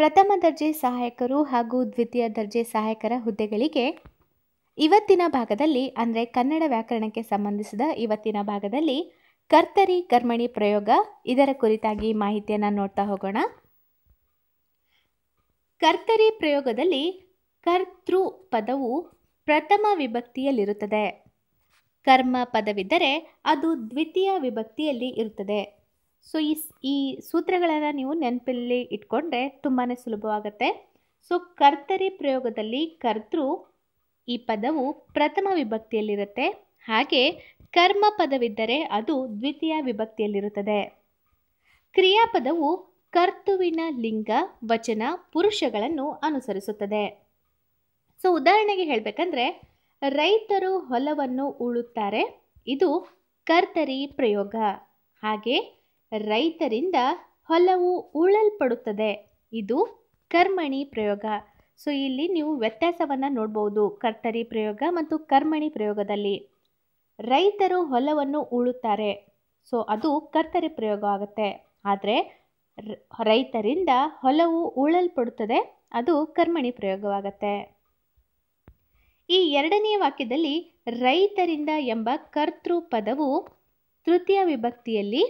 ಪ್ರಥಮ ದರ್ಜೆ ಸಹಾಯಕರು ಹಾಗೂ ದ್ವಿತೀಯ ದರ್ಜೆ ಸಹಾಯಕರ ಹುದ್ದೆಗಳಿಗೆ ಇವತ್ತಿನ ಭಾಗದಲ್ಲಿ ಅಂದರೆ ಕನ್ನಡ ವ್ಯಾಕರಣಕ್ಕೆ ಸಂಬಂಧಿಸಿದ ಇವತ್ತಿನ ಭಾಗದಲ್ಲಿ ಕರ್ತರಿ ಕರ್ಮಣಿ ಪ್ರಯೋಗ ಇದರ ಕುರಿತಾಗಿ ಮಾಹಿತಿಯನ್ನು ನೋಡ್ತಾ ಹೋಗೋಣ ಕರ್ತರಿ ಪ್ರಯೋಗದಲ್ಲಿ ಕರ್ತೃ ಪದವು ಪ್ರಥಮ ವಿಭಕ್ತಿಯಲ್ಲಿರುತ್ತದೆ ಕರ್ಮ ಪದವಿದ್ದರೆ ಅದು ದ್ವಿತೀಯ ವಿಭಕ್ತಿಯಲ್ಲಿ ಇರುತ್ತದೆ ಸೊ ಈ ಈ ಸೂತ್ರಗಳನ್ನು ನೀವು ನೆನಪಲ್ಲಿ ಇಟ್ಕೊಂಡ್ರೆ ತುಂಬಾ ಸುಲಭವಾಗುತ್ತೆ ಸೊ ಕರ್ತರಿ ಪ್ರಯೋಗದಲ್ಲಿ ಕರ್ತೃ ಈ ಪದವು ಪ್ರಥಮ ವಿಭಕ್ತಿಯಲ್ಲಿರುತ್ತೆ ಹಾಗೆ ಕರ್ಮ ಪದವಿದ್ದರೆ ಅದು ದ್ವಿತೀಯ ವಿಭಕ್ತಿಯಲ್ಲಿರುತ್ತದೆ ಕ್ರಿಯಾಪದವು ಕರ್ತುವಿನ ಲಿಂಗ ವಚನ ಪುರುಷಗಳನ್ನು ಅನುಸರಿಸುತ್ತದೆ ಸೊ ಉದಾಹರಣೆಗೆ ಹೇಳಬೇಕಂದ್ರೆ ರೈತರು ಹೊಲವನ್ನು ಉಳುತ್ತಾರೆ ಇದು ಕರ್ತರಿ ಪ್ರಯೋಗ ಹಾಗೆ ರೈತರಿಂದ ಹೊಲವು ಉಳಲ್ಪಡುತ್ತದೆ ಇದು ಕರ್ಮಣಿ ಪ್ರಯೋಗ ಸೊ ಇಲ್ಲಿ ನೀವು ವ್ಯತ್ಯಾಸವನ್ನು ನೋಡಬಹುದು ಕರ್ತರಿ ಪ್ರಯೋಗ ಮತ್ತು ಕರ್ಮಣಿ ಪ್ರಯೋಗದಲ್ಲಿ ರೈತರು ಹೊಲವನ್ನು ಉಳುತ್ತಾರೆ ಸೊ ಅದು ಕರ್ತರಿ ಪ್ರಯೋಗ ಆಗುತ್ತೆ ಆದರೆ ರೈತರಿಂದ ಹೊಲವು ಉಳಲ್ಪಡುತ್ತದೆ ಅದು ಕರ್ಮಣಿ ಪ್ರಯೋಗವಾಗತ್ತೆ ಈ ಎರಡನೆಯ ವಾಕ್ಯದಲ್ಲಿ ರೈತರಿಂದ ಎಂಬ ಕರ್ತೃ ಪದವು ತೃತೀಯ ವಿಭಕ್ತಿಯಲ್ಲಿ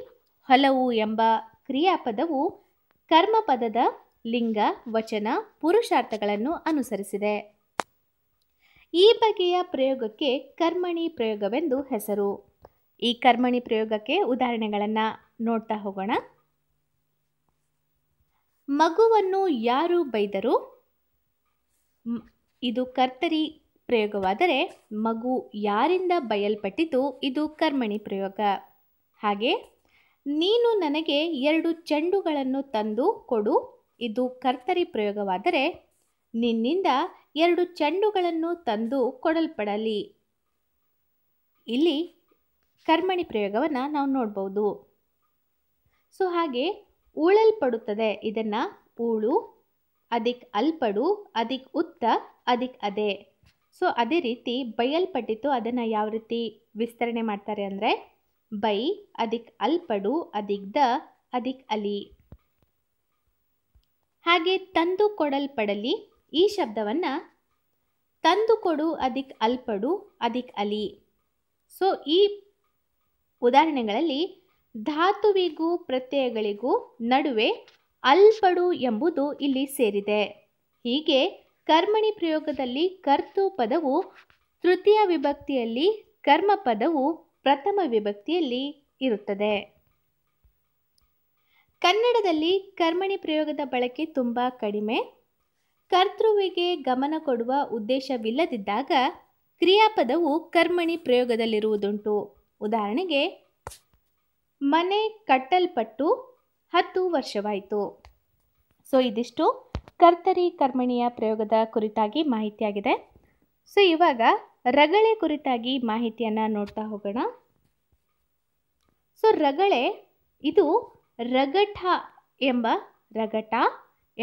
ಹೊಲವು ಎಂಬ ಕ್ರಿಯಾಪದವು ಕರ್ಮಪದದ ಲಿಂಗ ವಚನ ಪುರುಷಾರ್ಥಗಳನ್ನು ಅನುಸರಿಸಿದೆ ಈ ಬಗೆಯ ಪ್ರಯೋಗಕ್ಕೆ ಕರ್ಮಣಿ ಪ್ರಯೋಗವೆಂದು ಹೆಸರು ಈ ಕರ್ಮಣಿ ಪ್ರಯೋಗಕ್ಕೆ ಉದಾಹರಣೆಗಳನ್ನು ನೋಡ್ತಾ ಹೋಗೋಣ ಮಗುವನ್ನು ಯಾರು ಬೈದರು ಇದು ಕರ್ತರಿ ಪ್ರಯೋಗವಾದರೆ ಮಗು ಯಾರಿಂದ ಬಯಲ್ಪಟ್ಟಿತು ಇದು ಕರ್ಮಣಿ ಪ್ರಯೋಗ ಹಾಗೆ ನೀನು ನನಗೆ ಎರಡು ಚೆಂಡುಗಳನ್ನು ತಂದು ಕೊಡು ಇದು ಕರ್ತರಿ ಪ್ರಯೋಗವಾದರೆ ನಿನ್ನಿಂದ ಎರಡು ಚೆಂಡುಗಳನ್ನು ತಂದು ಕೊಡಲ್ಪಡಲಿ ಇಲ್ಲಿ ಕರ್ಮಣಿ ಪ್ರಯೋಗವನ್ನು ನಾವು ನೋಡ್ಬೋದು ಸೊ ಹಾಗೆ ಉಳಲ್ಪಡುತ್ತದೆ ಇದನ್ನು ಊಳು ಅದಕ್ಕೆ ಅಲ್ಪಡು ಅದಕ್ಕೆ ಉತ್ತ ಅದಕ್ಕೆ ಅದೇ ಸೊ ಅದೇ ರೀತಿ ಬಯಲ್ಪಟ್ಟಿತು ಅದನ್ನು ಯಾವ ರೀತಿ ವಿಸ್ತರಣೆ ಮಾಡ್ತಾರೆ ಅಂದರೆ ಬೈ ಅದಿಕ್ ಅಲ್ಪಡು ಅದಿಕ್ ದ ಅದಿಕ್ ಅಲಿ ಹಾಗೆ ತಂದು ಕೊಡಲ್ಪಡಲಿ ಈ ಶಬ್ದವನ್ನು ತಂದು ಕೊಡು ಅದಿಕ್ ಅಲ್ಪಡು ಅದಿಕ್ ಅಲಿ ಸೊ ಈ ಉದಾಹರಣೆಗಳಲ್ಲಿ ಧಾತುವಿಗೂ ಪ್ರತ್ಯಯಗಳಿಗೂ ನಡುವೆ ಅಲ್ಪಡು ಎಂಬುದು ಇಲ್ಲಿ ಸೇರಿದೆ ಹೀಗೆ ಕರ್ಮಣಿ ಪ್ರಯೋಗದಲ್ಲಿ ಕರ್ತು ಪದವು ತೃತೀಯ ವಿಭಕ್ತಿಯಲ್ಲಿ ಕರ್ಮ ಪದವು ಪ್ರಥಮ ವಿಭಕ್ತಿಯಲ್ಲಿ ಇರುತ್ತದೆ ಕನ್ನಡದಲ್ಲಿ ಕರ್ಮಣಿ ಪ್ರಯೋಗದ ಬಳಕೆ ತುಂಬ ಕಡಿಮೆ ಕರ್ತೃವಿಗೆ ಗಮನ ಕೊಡುವ ಉದ್ದೇಶವಿಲ್ಲದಿದ್ದಾಗ ಕ್ರಿಯಾಪದವು ಕರ್ಮಣಿ ಪ್ರಯೋಗದಲ್ಲಿರುವುದುಂಟು ಉದಾಹರಣೆಗೆ ಮನೆ ಕಟ್ಟಲ್ಪಟ್ಟು ಹತ್ತು ವರ್ಷವಾಯಿತು ಸೊ ಇದಿಷ್ಟು ಕರ್ತರಿ ಕರ್ಮಣಿಯ ಪ್ರಯೋಗದ ಕುರಿತಾಗಿ ಮಾಹಿತಿಯಾಗಿದೆ ಸೊ ಇವಾಗ ರಗಳೆ ಕುರಿತಾಗಿ ಮಾಹಿತಿಯನ್ನು ನೋಡ್ತಾ ಹೋಗೋಣ ಸೊ ರಗಳೆ ಇದು ರಗಟ ಎಂಬ ರಗಟ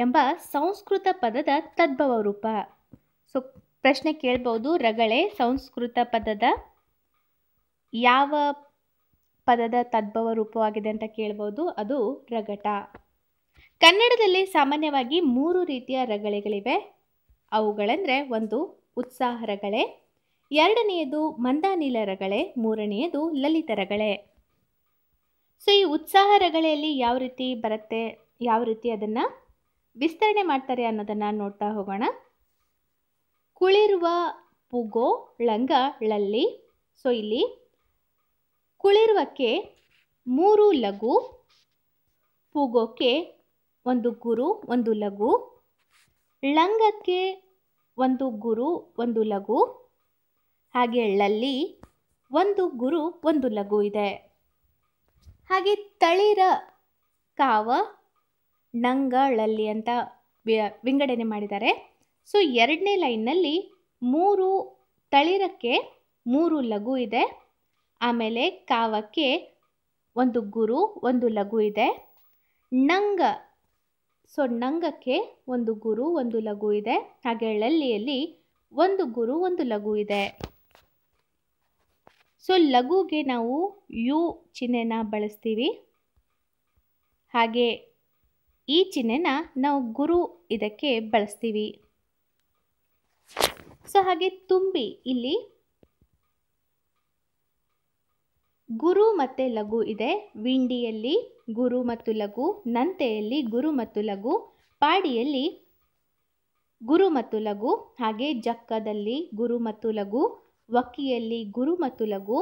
ಎಂಬ ಸಂಸ್ಕೃತ ಪದದ ತದ್ಭವ ರೂಪ ಸೊ ಪ್ರಶ್ನೆ ಕೇಳ್ಬೋದು ರಗಳೆ ಸಂಸ್ಕೃತ ಪದದ ಯಾವ ಪದದ ತದ್ಭವ ರೂಪವಾಗಿದೆ ಅಂತ ಕೇಳ್ಬೋದು ಅದು ರಗಟ ಕನ್ನಡದಲ್ಲಿ ಸಾಮಾನ್ಯವಾಗಿ ಮೂರು ರೀತಿಯ ರಗಳೆಗಳಿವೆ ಅವುಗಳೆಂದರೆ ಒಂದು ಉತ್ಸಾಹ ರಗಳೆ ಎರಡನೆಯದು ಮಂದಾನಿಲ ಮೂರನೆಯದು ಲಲಿತರಗಳೇ ಸೊ ಈ ಉತ್ಸಾಹ ರಗಳೆಯಲ್ಲಿ ಯಾವ ರೀತಿ ಬರುತ್ತೆ ಯಾವ ರೀತಿ ಅದನ್ನು ವಿಸ್ತರಣೆ ಮಾಡ್ತಾರೆ ಅನ್ನೋದನ್ನು ನೋಡ್ತಾ ಹೋಗೋಣ ಕುಳಿರುವ ಪುಗೋ ಲಂಗ ಲಲ್ಲಿ ಸೊ ಇಲ್ಲಿ ಕುಳಿರುವಕ್ಕೆ ಮೂರು ಲಘು ಪುಗೋಕ್ಕೆ ಒಂದು ಗುರು ಒಂದು ಲಘು ಲಂಗಕ್ಕೆ ಒಂದು ಗುರು ಒಂದು ಲಘು ಹಾಗೆ ಳಲ್ಲಿ ಒಂದು ಗುರು ಒಂದು ಲಘು ಇದೆ ಹಾಗೆ ತಳಿರ ಕಾವ ನಂಗಳಲ್ಲಿ ಅಂತ ವಿಂಗಡಣೆ ಮಾಡಿದ್ದಾರೆ ಸೊ ಎರಡನೇ ಲೈನ್ನಲ್ಲಿ ಮೂರು ತಳಿರಕ್ಕೆ ಮೂರು ಲಘು ಇದೆ ಆಮೇಲೆ ಕಾವಕ್ಕೆ ಒಂದು ಗುರು ಒಂದು ಲಘು ಇದೆ ನಂಗ ಸೊ ನಂಗಕ್ಕೆ ಒಂದು ಗುರು ಒಂದು ಲಘು ಇದೆ ಹಾಗೆ ಳಲ್ಲಿಯಲ್ಲಿ ಒಂದು ಗುರು ಒಂದು ಲಘು ಇದೆ ಸೊ ಲಘುಗೆ ನಾವು ಯು ಚಿಹ್ನೆನ ಬಳಸ್ತೀವಿ ಹಾಗೆ ಈ ಚಿಹ್ನೆನ ನಾವು ಗುರು ಇದಕ್ಕೆ ಬಳಸ್ತೀವಿ ಸೊ ಹಾಗೆ ತುಂಬಿ ಇಲ್ಲಿ ಗುರು ಮತ್ತು ಲಘು ಇದೆ ವಿಂಡಿಯಲ್ಲಿ ಗುರು ಮತ್ತು ಲಘು ನಂತೆಯಲ್ಲಿ ಗುರು ಮತ್ತು ಲಘು ಪಾಡಿಯಲ್ಲಿ ಗುರು ಮತ್ತು ಲಘು ಹಾಗೆ ಜಕ್ಕದಲ್ಲಿ ಗುರು ಮತ್ತು ಲಘು ವಕ್ಕಿಯಲ್ಲಿ ಗುರು ಮತ್ತು ಲಘು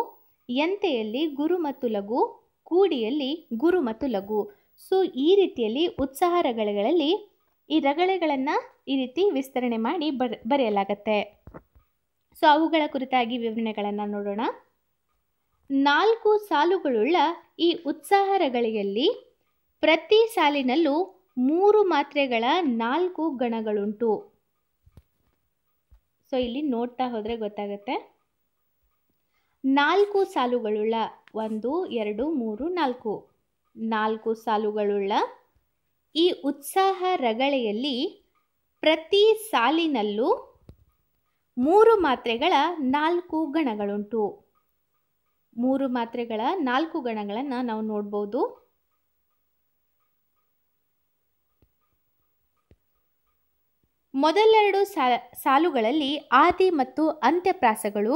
ಎಂತೆಯಲ್ಲಿ ಗುರು ಮತ್ತು ಲಘು ಕೂಡಿಯಲ್ಲಿ ಗುರು ಮತ್ತು ಲಘು ಸೊ ಈ ರೀತಿಯಲ್ಲಿ ಉತ್ಸಾಹ ರಗಳೆಗಳಲ್ಲಿ ಈ ರಗಳೆಗಳನ್ನು ಈ ರೀತಿ ವಿಸ್ತರಣೆ ಮಾಡಿ ಬರ್ ಬರೆಯಲಾಗತ್ತೆ ಸೊ ಅವುಗಳ ಕುರಿತಾಗಿ ವಿವರಣೆಗಳನ್ನು ನೋಡೋಣ ನಾಲ್ಕು ಸಾಲುಗಳುಳ್ಳ ಈ ಉತ್ಸಾಹ ರಗಳಿಗೆಯಲ್ಲಿ ಪ್ರತಿ ಸಾಲಿನಲ್ಲೂ ಮೂರು ಮಾತ್ರೆಗಳ ನಾಲ್ಕು ಗಣಗಳುಂಟು ಸೊ ಇಲ್ಲಿ ನೋಡ್ತಾ ಹೋದರೆ ಗೊತ್ತಾಗುತ್ತೆ ನಾಲ್ಕು ಸಾಲುಗಳುಳ್ಳ ಒಂದು ಎರಡು ಮೂರು ನಾಲ್ಕು ನಾಲ್ಕು ಸಾಲುಗಳುಳ್ಳ ಈ ಉತ್ಸಾಹ ರಗಳೆಯಲ್ಲಿ ಪ್ರತಿ ಸಾಲಿನಲ್ಲೂ ಮೂರು ಮಾತ್ರೆಗಳ ನಾಲ್ಕು ಗಣಗಳುಂಟು ಮೂರು ಮಾತ್ರೆಗಳ ನಾಲ್ಕು ಗಣಗಳನ್ನು ನಾವು ನೋಡ್ಬೋದು ಮೊದಲೆರಡು ಸಾಲುಗಳಲ್ಲಿ ಆದಿ ಮತ್ತು ಅಂತ್ಯಪ್ರಾಸಗಳು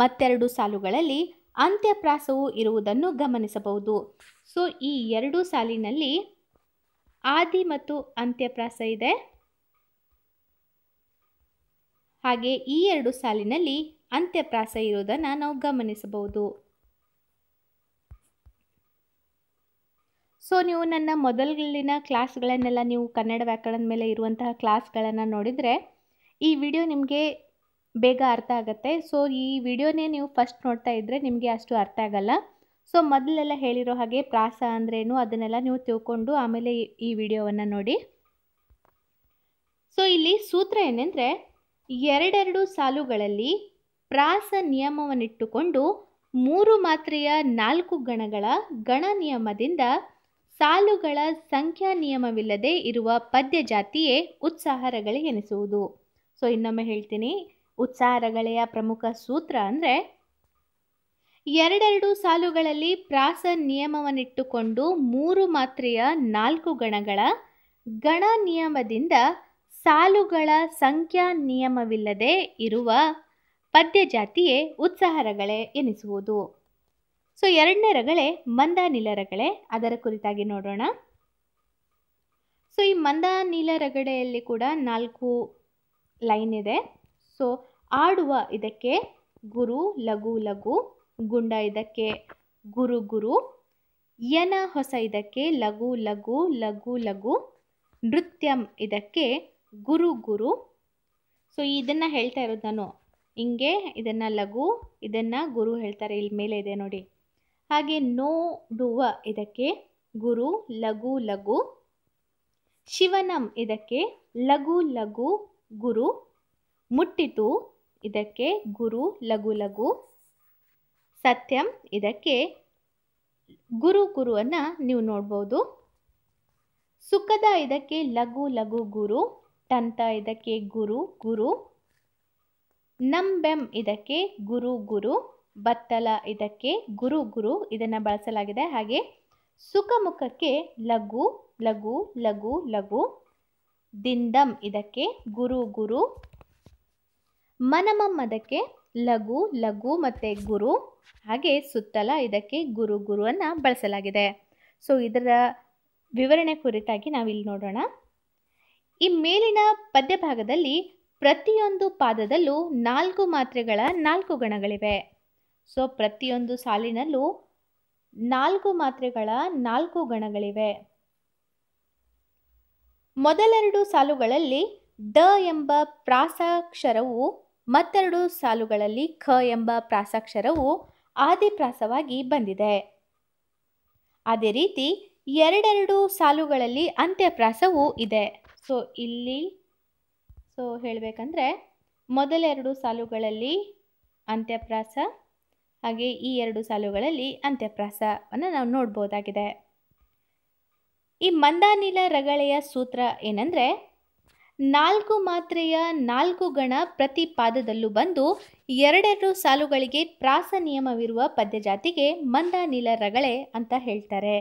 ಮತ್ತೆರಡು ಸಾಲುಗಳಲ್ಲಿ ಅಂತ್ಯಪ್ರಾಸವು ಇರುವುದನ್ನು ಗಮನಿಸಬಹುದು ಸೊ ಈ ಎರಡು ಸಾಲಿನಲ್ಲಿ ಆದಿ ಮತ್ತು ಅಂತ್ಯಪ್ರಾಸ ಇದೆ ಹಾಗೆ ಈ ಎರಡು ಸಾಲಿನಲ್ಲಿ ಅಂತ್ಯಪ್ರಾಸ ಇರುವುದನ್ನು ನಾವು ಗಮನಿಸಬಹುದು ಸೊ ನೀವು ನನ್ನ ಮೊದಲಿನ ಕ್ಲಾಸ್ಗಳನ್ನೆಲ್ಲ ನೀವು ಕನ್ನಡ ವ್ಯಾಕರಣದ ಮೇಲೆ ಇರುವಂತಹ ಕ್ಲಾಸ್ಗಳನ್ನು ನೋಡಿದರೆ ಈ ವಿಡಿಯೋ ನಿಮಗೆ ಬೇಗ ಅರ್ಥ ಆಗುತ್ತೆ ಸೊ ಈ ವಿಡಿಯೋನೇ ನೀವು ಫಸ್ಟ್ ನೋಡ್ತಾ ಇದ್ದರೆ ನಿಮಗೆ ಅಷ್ಟು ಅರ್ಥ ಆಗಲ್ಲ ಸೊ ಮೊದಲೆಲ್ಲ ಹೇಳಿರೋ ಹಾಗೆ ಪ್ರಾಸ ಅಂದ್ರೇನು ಅದನ್ನೆಲ್ಲ ನೀವು ತಿಳ್ಕೊಂಡು ಆಮೇಲೆ ಈ ವಿಡಿಯೋವನ್ನು ನೋಡಿ ಸೊ ಇಲ್ಲಿ ಸೂತ್ರ ಏನೆಂದರೆ ಎರಡೆರಡು ಸಾಲುಗಳಲ್ಲಿ ಪ್ರಾಸ ನಿಯಮವನ್ನಿಟ್ಟುಕೊಂಡು ಮೂರು ಮಾತ್ರೆಯ ನಾಲ್ಕು ಗಣಗಳ ಗಣ ನಿಯಮದಿಂದ ಸಾಲುಗಳ ಸಂಖ್ಯಾ ನಿಯಮವಿಲ್ಲದೆ ಇರುವ ಪದ್ಯ ಜಾತಿಯೇ ಉತ್ಸಾಹರಗಳೇ ಎನಿಸುವುದು ಸೊ ಇನ್ನೊಮ್ಮೆ ಹೇಳ್ತೀನಿ ಉತ್ಸಾಹರಗಳೆಯ ಪ್ರಮುಖ ಸೂತ್ರ ಅಂದರೆ ಎರಡೆರಡು ಸಾಲುಗಳಲ್ಲಿ ಪ್ರಾಸ ನಿಯಮವನ್ನಿಟ್ಟುಕೊಂಡು ಮೂರು ಮಾತ್ರೆಯ ನಾಲ್ಕು ಗಣಗಳ ಗಣ ನಿಯಮದಿಂದ ಸಾಲುಗಳ ಸಂಖ್ಯಾ ನಿಯಮವಿಲ್ಲದೆ ಇರುವ ಪದ್ಯ ಜಾತಿಯೇ ಉತ್ಸಾಹರಗಳೇ ಎನಿಸುವುದು ಸೊ ಎರಡನೇ ರಗಳೆ ಮಂದಾನಿಲ ರಗಳೆ ಅದರ ಕುರಿತಾಗಿ ನೋಡೋಣ ಸೊ ಈ ಮಂದಾನಿಲ ರಗಡೆಯಲ್ಲಿ ಕೂಡ ನಾಲ್ಕು ಲೈನ್ ಇದೆ ಸೊ ಆಡುವ ಇದಕ್ಕೆ ಗುರು ಲಘು ಲಘು ಗುಂಡ ಇದಕ್ಕೆ ಗುರು ಗುರು ಯನ ಹೊಸ ಇದಕ್ಕೆ ಲಘು ಲಘು ಲಘು ಲಘು ನೃತ್ಯಂ ಇದಕ್ಕೆ ಗುರು ಗುರು ಸೊ ಇದನ್ನು ಹೇಳ್ತಾ ಇರೋದು ನಾನು ಹಿಂಗೆ ಇದನ್ನು ಲಘು ಇದನ್ನು ಗುರು ಹೇಳ್ತಾರೆ ಇಲ್ಲಿ ಮೇಲೆ ಇದೆ ನೋಡಿ ಹಾಗೆ ನೋಡುವ ಇದಕ್ಕೆ ಗುರು ಲಘು ಲಘು ಶಿವನಂ ಇದಕ್ಕೆ ಲಘು ಲಘು ಗುರು ಮುಟ್ಟಿತು ಇದಕ್ಕೆ ಗುರು ಲಘು ಲಘು ಸತ್ಯಂ ಇದಕ್ಕೆ ಗುರು ಗುರುವನ್ನ ನೀವು ನೋಡ್ಬೋದು ಸುಖದ ಇದಕ್ಕೆ ಲಘು ಲಘು ಗುರು ತಂತ ಇದಕ್ಕೆ ಗುರು ಗುರು ನಂಬೆಂ ಇದಕ್ಕೆ ಗುರು ಗುರು ಬತ್ತಲ ಇದಕ್ಕೆ ಗುರು ಗುರು ಇದನ್ನು ಬಳಸಲಾಗಿದೆ ಹಾಗೆ ಸುಖಮುಖಕ್ಕೆ ಲಘು ಲಘು ಲಘು ಲಘು ದಿಂಡಂ ಇದಕ್ಕೆ ಗುರು ಗುರು ಮನಮಂ ಅದಕ್ಕೆ ಲಘು ಲಘು ಮತ್ತು ಗುರು ಹಾಗೆ ಸುತ್ತಲ ಇದಕ್ಕೆ ಗುರು ಗುರುವನ್ನು ಬಳಸಲಾಗಿದೆ ಸೊ ಇದರ ವಿವರಣೆ ಕುರಿತಾಗಿ ನಾವಿಲ್ಲಿ ನೋಡೋಣ ಈ ಮೇಲಿನ ಪದ್ಯ ಭಾಗದಲ್ಲಿ ಪ್ರತಿಯೊಂದು ಪಾದದಲ್ಲೂ ನಾಲ್ಕು ಮಾತ್ರೆಗಳ ನಾಲ್ಕು ಗಣಗಳಿವೆ ಸೊ ಪ್ರತಿಯೊಂದು ಸಾಲಿನಲ್ಲೂ ನಾಲ್ಕು ಮಾತ್ರೆಗಳ ನಾಲ್ಕು ಗಣಗಳಿವೆ ಮೊದಲೆರಡು ಸಾಲುಗಳಲ್ಲಿ ಡ ಎಂಬ ಪ್ರಾಸಾಕ್ಷರವು ಮತ್ತೆರಡು ಸಾಲುಗಳಲ್ಲಿ ಖ ಎಂಬ ಪ್ರಾಸಾಕ್ಷರವು ಆದಿಪ್ರಾಸವಾಗಿ ಬಂದಿದೆ ಅದೇ ರೀತಿ ಎರಡೆರಡು ಸಾಲುಗಳಲ್ಲಿ ಅಂತ್ಯಪ್ರಾಸವೂ ಇದೆ ಸೊ ಇಲ್ಲಿ ಸೊ ಹೇಳಬೇಕಂದ್ರೆ ಮೊದಲೆರಡು ಸಾಲುಗಳಲ್ಲಿ ಅಂತ್ಯಪ್ರಾಸ ಹಾಗೆ ಈ ಎರಡು ಸಾಲುಗಳಲ್ಲಿ ಅಂತ್ಯಪ್ರಾಸವನ್ನು ನಾವು ನೋಡ್ಬೋದಾಗಿದೆ ಈ ಮಂದಾನಿಲ ರಗಳೆಯ ಸೂತ್ರ ಏನಂದರೆ ನಾಲ್ಕು ಮಾತ್ರೆಯ ನಾಲ್ಕು ಗಣ ಪ್ರತಿ ಪಾದದಲ್ಲೂ ಬಂದು ಎರಡೆರಡು ಸಾಲುಗಳಿಗೆ ಪ್ರಾಸ ನಿಯಮವಿರುವ ಪದ್ಯಜಾತಿಗೆ ಮಂದಾನಿಲ ರಗಳೆ ಅಂತ ಹೇಳ್ತಾರೆ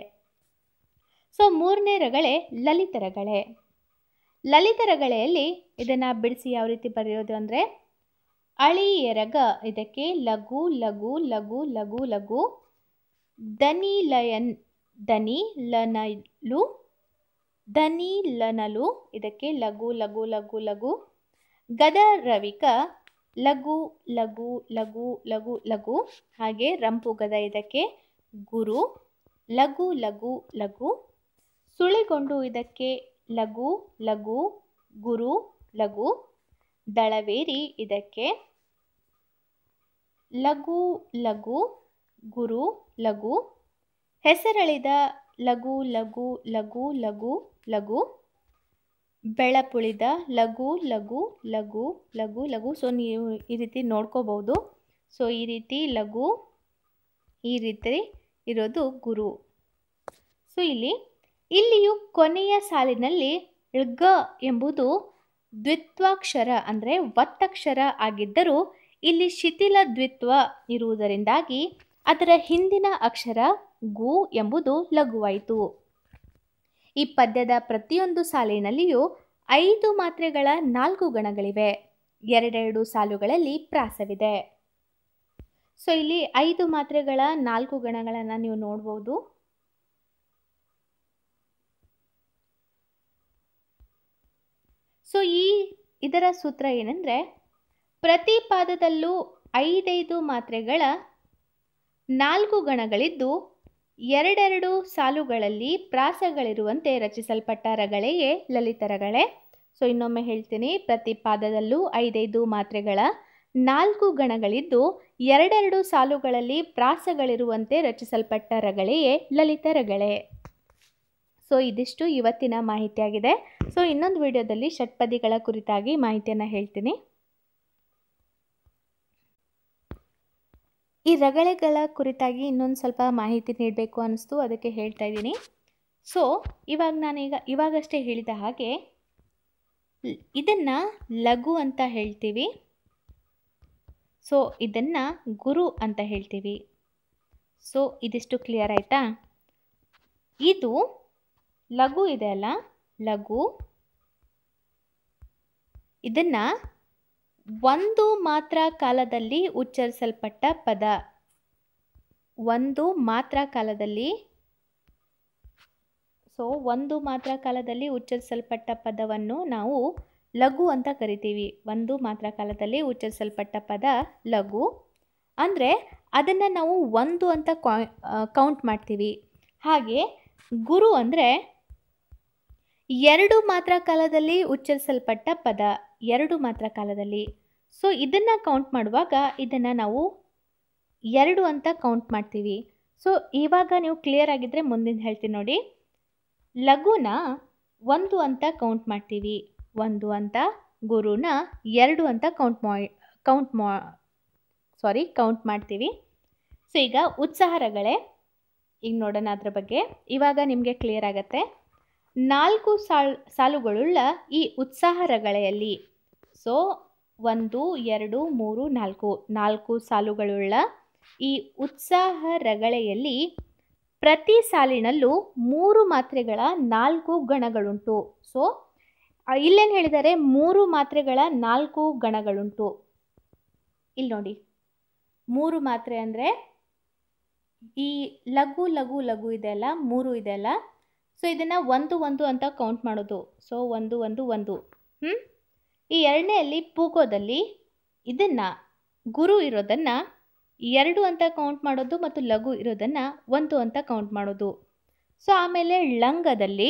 ಸೊ ಮೂರನೇ ರಗಳೆ ಲಲಿತ ರಗಳೆ ಲಲಿತ ರಗಳೆಯಲ್ಲಿ ಇದನ್ನು ಬಿಡಿಸಿ ಯಾವ ರೀತಿ ಬರೆಯೋದು ಅಂದರೆ ಅಳಿ ಎರಗ ಇದಕ್ಕೆ ಲಘು ಲಘು ಲಘು ಲಘು ಲಘು ದನಿ ಲಯನ್ ದನಿ ಲನಲು ದನಿ ಲನಲು ಇದಕ್ಕೆ ಲಘು ಲಘು ಲಘು ಲಘು ಗದ ರವಿಕ ಲಘು ಲಘು ಲಘು ಲಘು ಲಘು ಹಾಗೆ ರಂಪು ಗದ ಇದಕ್ಕೆ ಗುರು ಲಘು ಲಘು ಲಘು ಸುಳಿಗೊಂಡು ಇದಕ್ಕೆ ಲಘು ಲಘು ಗುರು ಲಘು ದಳವೇರಿ ಇದಕ್ಕೆ ಲಘು ಲಘು ಗುರು ಲಘು ಹೆಸರಳಿದ ಲಘು ಲಘು ಲಘು ಲಘು ಲಘು ಬೆಳಪುಳಿದ ಲಘು ಲಘು ಲಘು ಲಘು ಲಘು ಸೊ ನೀವು ಈ ರೀತಿ ನೋಡ್ಕೋಬಹುದು ಸೊ ಈ ರೀತಿ ಲಘು ಈ ರೀತಿ ಇರೋದು ಗುರು ಸೊ ಇಲ್ಲಿ ಇಲ್ಲಿಯೂ ಕೊನೆಯ ಸಾಲಿನಲ್ಲಿ ಳ್ಗ ಎಂಬುದು ದ್ವಿತ್ವಾಕ್ಷರ ಅಂದರೆ ಒತ್ತಕ್ಷರ ಆಗಿದ್ದರೂ ಇಲ್ಲಿ ಶಿಥಿಲ ದ್ವಿತ್ವ ಇರುವುದರಿಂದಾಗಿ ಅದರ ಹಿಂದಿನ ಅಕ್ಷರ ಗು ಎಂಬುದು ಲಘುವಾಯಿತು ಈ ಪದ್ಯದ ಪ್ರತಿಯೊಂದು ಸಾಲಿನಲ್ಲಿಯೂ ಐದು ಮಾತ್ರೆಗಳ ನಾಲ್ಕು ಗಣಗಳಿವೆ ಎರಡೆರಡು ಸಾಲುಗಳಲ್ಲಿ ಪ್ರಾಸವಿದೆ ಸೊ ಇಲ್ಲಿ ಐದು ಮಾತ್ರೆಗಳ ನಾಲ್ಕು ಗಣಗಳನ್ನು ನೀವು ನೋಡಬಹುದು ಸೊ ಈ ಇದರ ಸೂತ್ರ ಏನಂದ್ರೆ ಪ್ರತಿ ಪಾದದಲ್ಲೂ ಐದೈದು ಮಾತ್ರೆಗಳ ನಾಲ್ಕು ಗಣಗಳಿದ್ದು ಎರಡೆರಡು ಸಾಲುಗಳಲ್ಲಿ ಪ್ರಾಸಗಳಿರುವಂತೆ ರಚಿಸಲ್ಪಟ್ಟ ರಗಳೆಯೇ ಲಲಿತರಗಳೇ ಸೊ ಇನ್ನೊಮ್ಮೆ ಹೇಳ್ತೀನಿ ಪ್ರತಿ ಪಾದದಲ್ಲೂ ಐದೈದು ಮಾತ್ರೆಗಳ ನಾಲ್ಕು ಗಣಗಳಿದ್ದು ಎರಡೆರಡು ಸಾಲುಗಳಲ್ಲಿ ಪ್ರಾಸಗಳಿರುವಂತೆ ರಚಿಸಲ್ಪಟ್ಟ ರಗಳೆಯೇ ಲಲಿತರಗಳೇ ಸೊ ಇದಿಷ್ಟು ಇವತ್ತಿನ ಮಾಹಿತಿಯಾಗಿದೆ ಸೊ ಇನ್ನೊಂದು ವಿಡಿಯೋದಲ್ಲಿ ಷಟ್ಪದಿಗಳ ಕುರಿತಾಗಿ ಮಾಹಿತಿಯನ್ನು ಹೇಳ್ತೀನಿ ಈ ರಗಳೆಗಳ ಕುರಿತಾಗಿ ಇನ್ನೊಂದು ಸ್ವಲ್ಪ ಮಾಹಿತಿ ನೀಡಬೇಕು ಅನ್ನಿಸ್ತು ಅದಕ್ಕೆ ಹೇಳ್ತಾ ಇದ್ದೀನಿ ಸೊ ಇವಾಗ ನಾನೀಗ ಇವಾಗಷ್ಟೇ ಹೇಳಿದ ಹಾಗೆ ಇದನ್ನು ಲಘು ಅಂತ ಹೇಳ್ತೀವಿ ಸೊ ಇದನ್ನು ಗುರು ಅಂತ ಹೇಳ್ತೀವಿ ಸೊ ಇದಿಷ್ಟು ಕ್ಲಿಯರ್ ಆಯಿತಾ ಇದು ಲಘು ಇದೆ ಅಲ್ಲ ಲಘು ಇದನ್ನು ಒಂದು ಮಾತ್ರ ಕಾಲದಲ್ಲಿ ಉಚ್ಚರಿಸಲ್ಪಟ್ಟ ಪದ ಒಂದು ಮಾತ್ರ ಕಾಲದಲ್ಲಿ ಸೊ ಒಂದು ಮಾತ್ರ ಕಾಲದಲ್ಲಿ ಉಚ್ಚರಿಸಲ್ಪಟ್ಟ ಪದವನ್ನು ನಾವು ಲಘು ಅಂತ ಕರಿತೀವಿ ಒಂದು ಮಾತ್ರ ಕಾಲದಲ್ಲಿ ಉಚ್ಚರಿಸಲ್ಪಟ್ಟ ಪದ ಲಘು ಅಂದರೆ ಅದನ್ನು ನಾವು ಒಂದು ಅಂತ ಕೌಂಟ್ ಮಾಡ್ತೀವಿ ಹಾಗೆ ಗುರು ಅಂದರೆ ಎರಡು ಮಾತ್ರ ಕಾಲದಲ್ಲಿ ಉಚ್ಚರಿಸಲ್ಪಟ್ಟ ಪದ ಎರಡು ಮಾತ್ರ ಕಾಲದಲ್ಲಿ ಸೊ ಇದನ್ನು ಕೌಂಟ್ ಮಾಡುವಾಗ ಇದನ್ನು ನಾವು ಎರಡು ಅಂತ ಕೌಂಟ್ ಮಾಡ್ತೀವಿ ಸೊ ಇವಾಗ ನೀವು ಕ್ಲಿಯರ್ ಆಗಿದ್ದರೆ ಮುಂದಿನ ಹೇಳ್ತೀನಿ ನೋಡಿ ಲಘುನ ಒಂದು ಅಂತ ಕೌಂಟ್ ಮಾಡ್ತೀವಿ ಒಂದು ಅಂತ ಗುರುನ ಎರಡು ಅಂತ ಕೌಂಟ್ ಮಾ ಕೌಂಟ್ ಮಾ ಸಾರಿ ಕೌಂಟ್ ಮಾಡ್ತೀವಿ ಸೊ ಈಗ ಉತ್ಸಾಹರಗಳೇ ಈಗ ನೋಡೋಣ ಅದ್ರ ಬಗ್ಗೆ ಇವಾಗ ನಿಮಗೆ ಕ್ಲಿಯರ್ ಆಗುತ್ತೆ ನಾಲ್ಕು ಸಾಲ್ ಸಾಲುಗಳುಳ್ಳ ಈ ಉತ್ಸಾಹರಗಳೆಯಲ್ಲಿ ಸೊ ಒಂದು ಎರಡು ಮೂರು ನಾಲ್ಕು ನಾಲ್ಕು ಸಾಲುಗಳುಳ್ಳ ಈ ಉತ್ಸಾಹ ರಗಳೆಯಲ್ಲಿ ಪ್ರತಿ ಸಾಲಿನಲ್ಲೂ ಮೂರು ಮಾತ್ರೆಗಳ ನಾಲ್ಕು ಗಣಗಳುಂಟು ಸೊ ಇಲ್ಲೇನು ಹೇಳಿದರೆ ಮೂರು ಮಾತ್ರೆಗಳ ನಾಲ್ಕು ಗಣಗಳುಂಟು ಇಲ್ಲಿ ನೋಡಿ ಮೂರು ಮಾತ್ರೆ ಅಂದರೆ ಈ ಲಘು ಲಘು ಲಘು ಅಲ್ಲ ಮೂರು ಅಲ್ಲ ಸೊ ಇದನ್ನು ಒಂದು ಒಂದು ಅಂತ ಕೌಂಟ್ ಮಾಡೋದು ಸೊ ಒಂದು ಒಂದು ಒಂದು ಹ್ಞೂ ಈ ಅಲ್ಲಿ ಪೂಕೋದಲ್ಲಿ ಇದನ್ನು ಗುರು ಇರೋದನ್ನು ಎರಡು ಅಂತ ಕೌಂಟ್ ಮಾಡೋದು ಮತ್ತು ಲಘು ಇರೋದನ್ನು ಒಂದು ಅಂತ ಕೌಂಟ್ ಮಾಡೋದು ಸೊ ಆಮೇಲೆ ಲಂಗದಲ್ಲಿ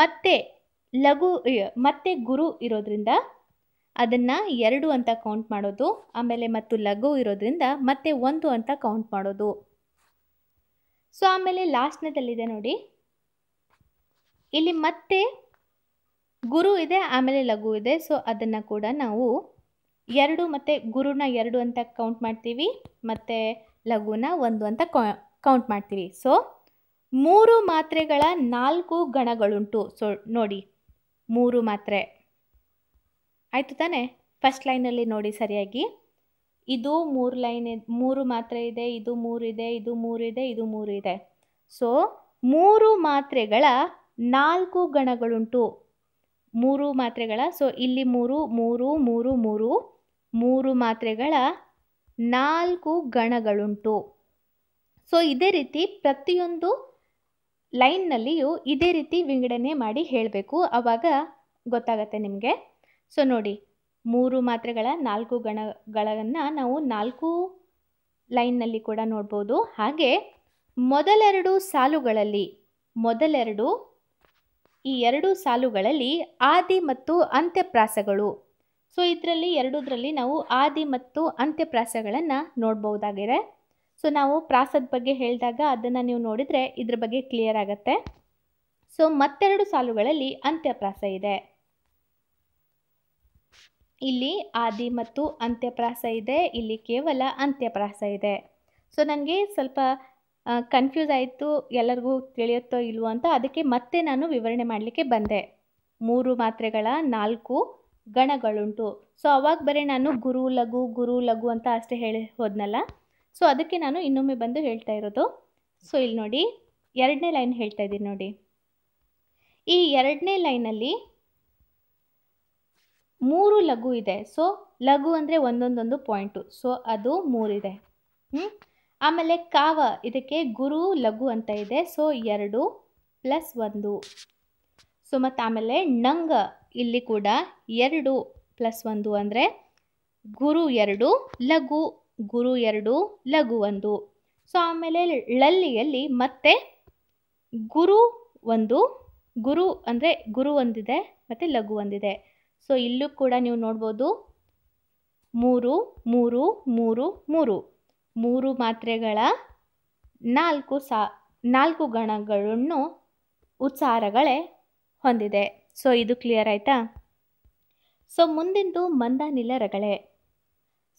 ಮತ್ತೆ ಲಘು ಮತ್ತೆ ಗುರು ಇರೋದ್ರಿಂದ ಅದನ್ನು ಎರಡು ಅಂತ ಕೌಂಟ್ ಮಾಡೋದು ಆಮೇಲೆ ಮತ್ತು ಲಘು ಇರೋದ್ರಿಂದ ಮತ್ತೆ ಒಂದು ಅಂತ ಕೌಂಟ್ ಮಾಡೋದು ಸೊ ಆಮೇಲೆ ಲಾಸ್ಟ್ನೇದಲ್ಲಿದೆ ನೋಡಿ ಇಲ್ಲಿ ಮತ್ತೆ ಗುರು ಇದೆ ಆಮೇಲೆ ಲಘು ಇದೆ ಸೊ ಅದನ್ನು ಕೂಡ ನಾವು ಎರಡು ಮತ್ತು ಗುರುನ ಎರಡು ಅಂತ ಕೌಂಟ್ ಮಾಡ್ತೀವಿ ಮತ್ತು ಲಘುನ ಒಂದು ಅಂತ ಕೌಂಟ್ ಮಾಡ್ತೀವಿ ಸೊ ಮೂರು ಮಾತ್ರೆಗಳ ನಾಲ್ಕು ಗಣಗಳುಂಟು ಸೊ ನೋಡಿ ಮೂರು ಮಾತ್ರೆ ಆಯಿತು ತಾನೆ ಫಸ್ಟ್ ಲೈನಲ್ಲಿ ನೋಡಿ ಸರಿಯಾಗಿ ಇದು ಮೂರು ಲೈನ್ ಮೂರು ಮಾತ್ರೆ ಇದೆ ಇದು ಮೂರು ಇದೆ ಇದು ಮೂರು ಇದೆ ಇದು ಮೂರು ಇದೆ ಸೊ ಮೂರು ಮಾತ್ರೆಗಳ ನಾಲ್ಕು ಗಣಗಳುಂಟು ಮೂರು ಮಾತ್ರೆಗಳ ಸೊ ಇಲ್ಲಿ ಮೂರು ಮೂರು ಮೂರು ಮೂರು ಮೂರು ಮಾತ್ರೆಗಳ ನಾಲ್ಕು ಗಣಗಳುಂಟು ಸೊ ಇದೇ ರೀತಿ ಪ್ರತಿಯೊಂದು ಲೈನ್ನಲ್ಲಿಯೂ ಇದೇ ರೀತಿ ವಿಂಗಡಣೆ ಮಾಡಿ ಹೇಳಬೇಕು ಆವಾಗ ಗೊತ್ತಾಗತ್ತೆ ನಿಮಗೆ ಸೊ ನೋಡಿ ಮೂರು ಮಾತ್ರೆಗಳ ನಾಲ್ಕು ಗಣಗಳನ್ನು ನಾವು ನಾಲ್ಕು ಲೈನ್ನಲ್ಲಿ ಕೂಡ ನೋಡ್ಬೋದು ಹಾಗೆ ಮೊದಲೆರಡು ಸಾಲುಗಳಲ್ಲಿ ಮೊದಲೆರಡು ಈ ಎರಡು ಸಾಲುಗಳಲ್ಲಿ ಆದಿ ಮತ್ತು ಅಂತ್ಯಪ್ರಾಸಗಳು ಸೊ ಇದರಲ್ಲಿ ಎರಡುದರಲ್ಲಿ ನಾವು ಆದಿ ಮತ್ತು ಅಂತ್ಯಪ್ರಾಸಗಳನ್ನು ನೋಡ್ಬೋದಾಗಿದೆ ಸೊ ನಾವು ಪ್ರಾಸದ ಬಗ್ಗೆ ಹೇಳಿದಾಗ ಅದನ್ನು ನೀವು ನೋಡಿದರೆ ಇದ್ರ ಬಗ್ಗೆ ಕ್ಲಿಯರ್ ಆಗುತ್ತೆ ಸೊ ಮತ್ತೆರಡು ಸಾಲುಗಳಲ್ಲಿ ಅಂತ್ಯಪ್ರಾಸ ಇದೆ ಇಲ್ಲಿ ಆದಿ ಮತ್ತು ಅಂತ್ಯಪ್ರಾಸ ಇದೆ ಇಲ್ಲಿ ಕೇವಲ ಅಂತ್ಯಪ್ರಾಸ ಇದೆ ಸೊ ನನಗೆ ಸ್ವಲ್ಪ ಕನ್ಫ್ಯೂಸ್ ಆಯಿತು ಎಲ್ಲರಿಗೂ ತಿಳಿಯುತ್ತೋ ಇಲ್ವೋ ಅಂತ ಅದಕ್ಕೆ ಮತ್ತೆ ನಾನು ವಿವರಣೆ ಮಾಡಲಿಕ್ಕೆ ಬಂದೆ ಮೂರು ಮಾತ್ರೆಗಳ ನಾಲ್ಕು ಗಣಗಳುಂಟು ಸೊ ಅವಾಗ ಬರೀ ನಾನು ಗುರು ಲಘು ಗುರು ಲಘು ಅಂತ ಅಷ್ಟೇ ಹೇಳಿ ಹೋದ್ನಲ್ಲ ಸೊ ಅದಕ್ಕೆ ನಾನು ಇನ್ನೊಮ್ಮೆ ಬಂದು ಹೇಳ್ತಾ ಇರೋದು ಸೊ ಇಲ್ಲಿ ನೋಡಿ ಎರಡನೇ ಲೈನ್ ಹೇಳ್ತಾ ಇದ್ದೀನಿ ನೋಡಿ ಈ ಎರಡನೇ ಲೈನಲ್ಲಿ ಮೂರು ಲಘು ಇದೆ ಸೊ ಲಘು ಅಂದರೆ ಒಂದೊಂದೊಂದು ಪಾಯಿಂಟು ಸೊ ಅದು ಮೂರಿದೆ ಹ್ಞೂ ಆಮೇಲೆ ಕಾವ ಇದಕ್ಕೆ ಗುರು ಲಘು ಅಂತ ಇದೆ ಸೊ ಎರಡು ಪ್ಲಸ್ ಒಂದು ಸೊ ಮತ್ತು ಆಮೇಲೆ ನಂಗ ಇಲ್ಲಿ ಕೂಡ ಎರಡು ಪ್ಲಸ್ ಒಂದು ಅಂದರೆ ಗುರು ಎರಡು ಲಘು ಗುರು ಎರಡು ಲಘು ಒಂದು ಸೊ ಆಮೇಲೆ ಲಲ್ಲಿಯಲ್ಲಿ ಮತ್ತೆ ಗುರು ಒಂದು ಗುರು ಅಂದರೆ ಗುರು ಒಂದಿದೆ ಮತ್ತು ಲಘು ಒಂದಿದೆ ಸೊ ಇಲ್ಲೂ ಕೂಡ ನೀವು ನೋಡ್ಬೋದು ಮೂರು ಮೂರು ಮೂರು ಮೂರು ಮೂರು ಮಾತ್ರೆಗಳ ನಾಲ್ಕು ಸಾ ನಾಲ್ಕು ಗಣಗಳನ್ನು ಉಚ್ಚಾರಗಳೇ ಹೊಂದಿದೆ ಸೊ ಇದು ಕ್ಲಿಯರ್ ಆಯಿತಾ ಸೊ ಮುಂದಿಂದು ಮಂದ ನಿಲರಗಳೇ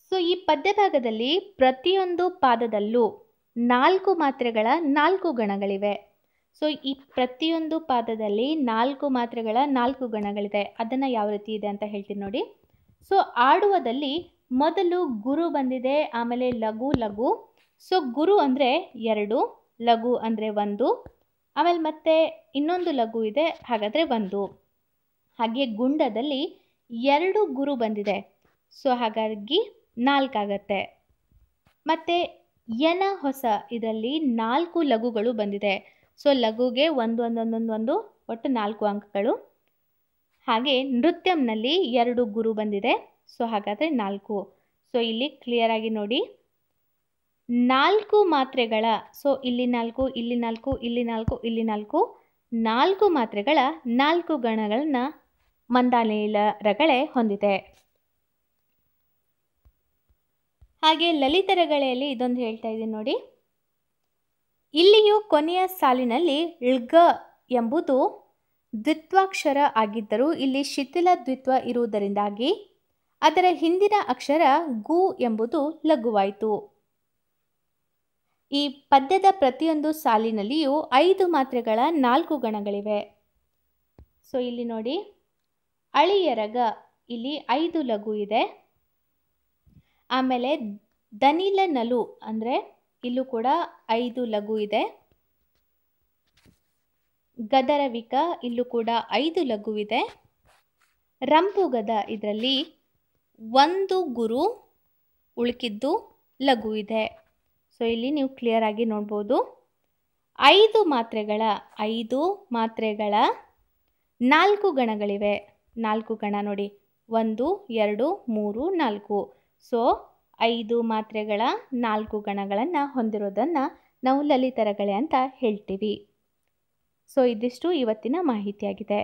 ಸೊ ಈ ಪದ್ಯಭಾಗದಲ್ಲಿ ಪ್ರತಿಯೊಂದು ಪಾದದಲ್ಲೂ ನಾಲ್ಕು ಮಾತ್ರೆಗಳ ನಾಲ್ಕು ಗಣಗಳಿವೆ ಸೊ ಈ ಪ್ರತಿಯೊಂದು ಪಾದದಲ್ಲಿ ನಾಲ್ಕು ಮಾತ್ರೆಗಳ ನಾಲ್ಕು ಗಣಗಳಿದೆ ಅದನ್ನು ಯಾವ ರೀತಿ ಇದೆ ಅಂತ ಹೇಳ್ತೀನಿ ನೋಡಿ ಸೊ ಆಡುವದಲ್ಲಿ ಮೊದಲು ಗುರು ಬಂದಿದೆ ಆಮೇಲೆ ಲಘು ಲಘು ಸೊ ಗುರು ಅಂದರೆ ಎರಡು ಲಘು ಅಂದರೆ ಒಂದು ಆಮೇಲೆ ಮತ್ತೆ ಇನ್ನೊಂದು ಲಘು ಇದೆ ಹಾಗಾದರೆ ಒಂದು ಹಾಗೆ ಗುಂಡದಲ್ಲಿ ಎರಡು ಗುರು ಬಂದಿದೆ ಸೊ ಹಾಗಾಗಿ ನಾಲ್ಕಾಗತ್ತೆ ಮತ್ತು ಯನ ಹೊಸ ಇದರಲ್ಲಿ ನಾಲ್ಕು ಲಘುಗಳು ಬಂದಿದೆ ಸೊ ಲಘುಗೆ ಒಂದು ಒಂದೊಂದೊಂದು ಒಂದು ಒಟ್ಟು ನಾಲ್ಕು ಅಂಕಗಳು ಹಾಗೆ ನೃತ್ಯಂನಲ್ಲಿ ಎರಡು ಗುರು ಬಂದಿದೆ ಸೊ ಹಾಗಾದರೆ ನಾಲ್ಕು ಸೊ ಇಲ್ಲಿ ಕ್ಲಿಯರಾಗಿ ನೋಡಿ ನಾಲ್ಕು ಮಾತ್ರೆಗಳ ಸೊ ಇಲ್ಲಿ ನಾಲ್ಕು ಇಲ್ಲಿ ನಾಲ್ಕು ಇಲ್ಲಿ ನಾಲ್ಕು ಇಲ್ಲಿ ನಾಲ್ಕು ನಾಲ್ಕು ಮಾತ್ರೆಗಳ ನಾಲ್ಕು ಗಣಗಳನ್ನು ಮಂದಾನಿಲ ಹೊಂದಿದೆ ಹಾಗೆ ಲಲಿತರಗಳೆಯಲ್ಲಿ ಇದೊಂದು ಹೇಳ್ತಾ ಇದ್ದೀನಿ ನೋಡಿ ಇಲ್ಲಿಯೂ ಕೊನೆಯ ಸಾಲಿನಲ್ಲಿ ಳ್ಗ ಎಂಬುದು ದ್ವಿತ್ವಾಕ್ಷರ ಆಗಿದ್ದರೂ ಇಲ್ಲಿ ಶಿಥಿಲ ದ್ವಿತ್ವ ಇರುವುದರಿಂದಾಗಿ ಅದರ ಹಿಂದಿನ ಅಕ್ಷರ ಗು ಎಂಬುದು ಲಘುವಾಯಿತು ಈ ಪದ್ಯದ ಪ್ರತಿಯೊಂದು ಸಾಲಿನಲ್ಲಿಯೂ ಐದು ಮಾತ್ರೆಗಳ ನಾಲ್ಕು ಗಣಗಳಿವೆ ಸೊ ಇಲ್ಲಿ ನೋಡಿ ಅಳಿಯರಗ ಇಲ್ಲಿ ಐದು ಲಘು ಇದೆ ಆಮೇಲೆ ದನಿಲ ನಲು ಅಂದರೆ ಇಲ್ಲೂ ಕೂಡ ಐದು ಲಘು ಇದೆ ಗದರವಿಕ ಇಲ್ಲೂ ಕೂಡ ಐದು ಲಘುವಿದೆ ಇದೆ ರಂಪುಗದ ಇದರಲ್ಲಿ ಒಂದು ಗುರು ಉಳುಕಿದ್ದು ಲಘು ಇದೆ ಸೊ ಇಲ್ಲಿ ನೀವು ಕ್ಲಿಯರ್ ಆಗಿ ನೋಡ್ಬೋದು ಐದು ಮಾತ್ರೆಗಳ ಐದು ಮಾತ್ರೆಗಳ ನಾಲ್ಕು ಗಣಗಳಿವೆ ನಾಲ್ಕು ಗಣ ನೋಡಿ ಒಂದು ಎರಡು ಮೂರು ನಾಲ್ಕು ಸೊ ಐದು ಮಾತ್ರೆಗಳ ನಾಲ್ಕು ಗಣಗಳನ್ನು ಹೊಂದಿರೋದನ್ನು ನಾವು ಲಲಿತರಗಳೆ ಅಂತ ಹೇಳ್ತೀವಿ ಸೊ ಇದಿಷ್ಟು ಇವತ್ತಿನ ಮಾಹಿತಿಯಾಗಿದೆ